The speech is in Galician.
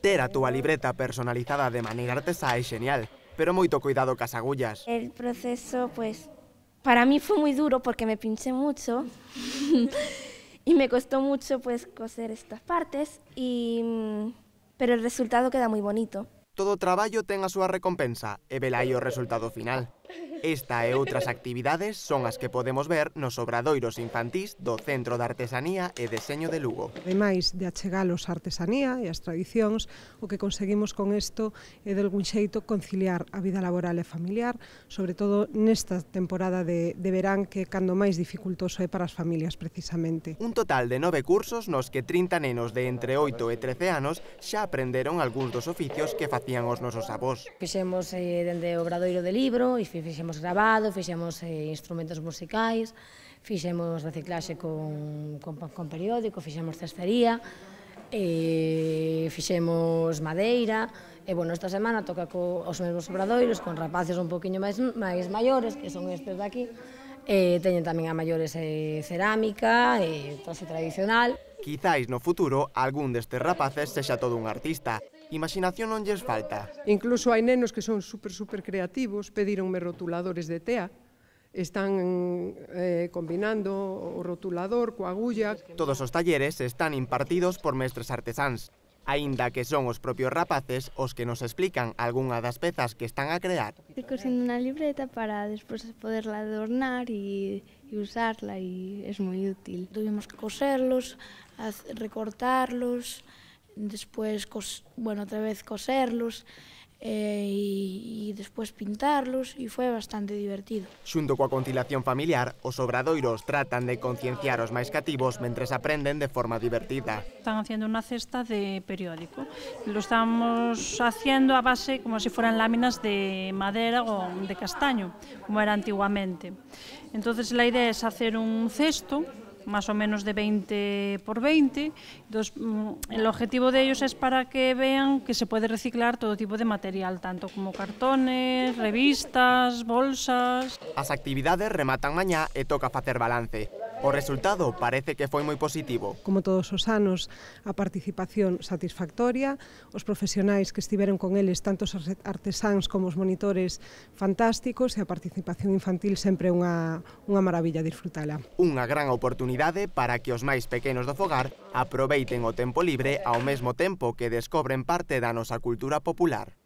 Ter tu libreta personalizada de maneira es é genial, pero moito cuidado cas agullas. El proceso, pues, para mí fue muy duro porque me pinché mucho y me costó mucho, pues, coser estas partes, y... Mm, pero el resultado queda muy bonito. Todo trabajo tenga su recompensa e resultado final. Esta e outras actividades son as que podemos ver nos obradoiros infantís do Centro de Artesanía e Deseño de Lugo. Ademais de achegalos a artesanía e as tradicións, o que conseguimos con isto é de algún xeito conciliar a vida laboral e familiar, sobre todo nesta temporada de, de verán que cando máis dificultoso é para as familias precisamente. Un total de nove cursos nos que 30 nenos de entre 8 e 13 anos xa aprenderon algúns dos oficios que facían os nosos avós. Fixemos eh, dende obradoiro de libro e fixemos grabado, fixemos eh, instrumentos musicais, fixemos reciclaxe con, con, con periódico, fixemos cestería, eh, fixemos madeira, e bueno, esta semana toca co, os mesmos obradoiros, con rapaces un poquinho máis, máis maiores, que son estes de aquí, eh, teñen tamén a maiores eh, cerámica, e tose tradicional. Quizáis no futuro algún destes rapaces sexa todo un artista, Imaginación non lles falta. Incluso hai nenos que son super, super creativos, pedironme rotuladores de tea, están eh, combinando o rotulador coa agulla. Todos os talleres están impartidos por mestres artesáns, aínda que son os propios rapaces os que nos explican algunha das pezas que están a crear. Estoy cosendo unha libreta para despois poderla adornar e, e usarla e é moi útil. Tuvimos que coserlos, recortarlos, despois, cos, bueno, outra vez coserlos, eh, e, e despois pintarlos e foi bastante divertido. Xunto coa conciliación familiar, os obradoiros tratan de concienciar os máis cativos mentres aprenden de forma divertida. Están haciendo unha cesta de periódico. Lo estamos haciendo a base como se si fueran láminas de madera ou de castaño, como era antiguamente. Entonces la idea es hacer un cesto más o menos de 20 por 20. Entonces, mm, el objetivo de ellos es para que vean que se puede reciclar todo tipo de material, tanto como cartones, revistas, bolsas. As actividades rematan mañá e toca facer balance. O resultado parece que foi moi positivo. Como todos os anos, a participación satisfactoria, os profesionais que estiveron con eles, tanto os artesáns como os monitores, fantásticos, e a participación infantil sempre unha, unha maravilla disfrutala. Unha gran oportunidade para que os máis pequenos do fogar aproveiten o tempo libre ao mesmo tempo que descobren parte da nosa cultura popular.